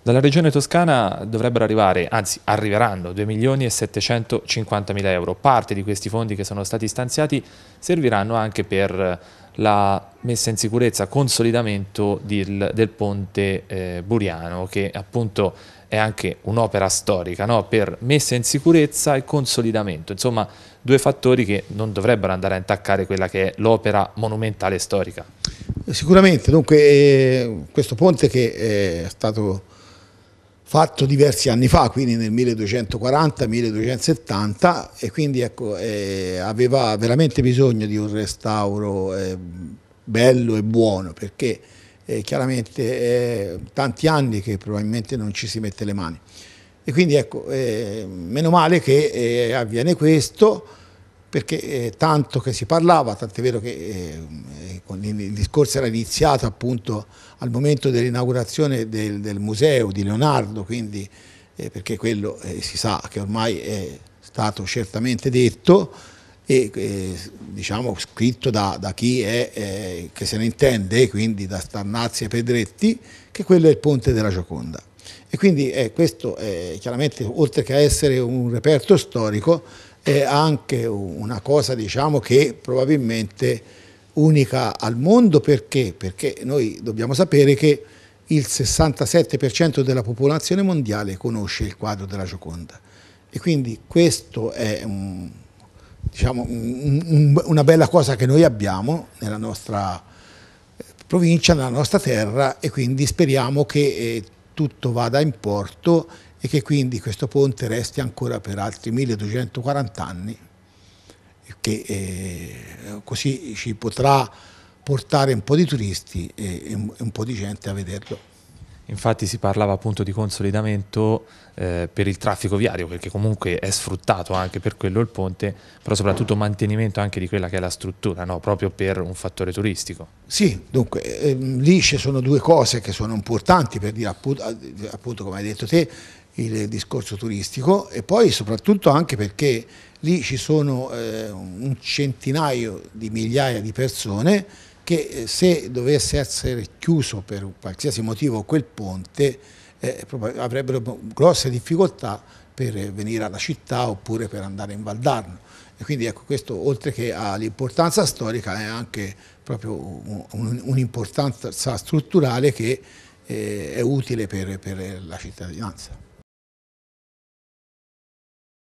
Dalla regione toscana dovrebbero arrivare, anzi arriveranno, 2 milioni e 750 mila euro. Parte di questi fondi che sono stati stanziati serviranno anche per la messa in sicurezza, consolidamento del, del ponte eh, Buriano che appunto è anche un'opera storica no? per messa in sicurezza e consolidamento, insomma due fattori che non dovrebbero andare a intaccare quella che è l'opera monumentale storica. Sicuramente, dunque eh, questo ponte che eh, è stato fatto diversi anni fa, quindi nel 1240-1270 e quindi ecco, eh, aveva veramente bisogno di un restauro eh, bello e buono perché eh, chiaramente è tanti anni che probabilmente non ci si mette le mani. E quindi ecco, eh, meno male che eh, avviene questo, perché eh, tanto che si parlava, tant'è vero che il discorso era iniziato appunto al momento dell'inaugurazione del, del, museo di Leonardo, quindi, eh, perché quello eh, si sa che ormai è stato certamente detto e eh, diciamo scritto da, da chi è, eh, che se ne intende, quindi da Starnazzi e Pedretti, che quello è il ponte della Gioconda. E quindi eh, questo è eh, chiaramente, oltre che essere un reperto storico, è anche una cosa diciamo, che probabilmente unica al mondo perché? Perché noi dobbiamo sapere che il 67% della popolazione mondiale conosce il quadro della Gioconda e quindi questo è un, diciamo, un, un, una bella cosa che noi abbiamo nella nostra eh, provincia, nella nostra terra e quindi speriamo che eh, tutto vada in porto e che quindi questo ponte resti ancora per altri 1240 anni che eh, così ci potrà portare un po' di turisti e un po' di gente a vederlo. Infatti si parlava appunto di consolidamento eh, per il traffico viario, perché comunque è sfruttato anche per quello il ponte, però soprattutto mantenimento anche di quella che è la struttura, no? proprio per un fattore turistico. Sì, dunque ehm, lì ci sono due cose che sono importanti per dire appunto, appunto come hai detto te, il discorso turistico e poi soprattutto anche perché lì ci sono eh, un centinaio di migliaia di persone che eh, se dovesse essere chiuso per qualsiasi motivo quel ponte eh, avrebbero grosse difficoltà per venire alla città oppure per andare in Valdarno. E quindi ecco, questo oltre che all'importanza storica è anche proprio un'importanza un strutturale che eh, è utile per, per la cittadinanza.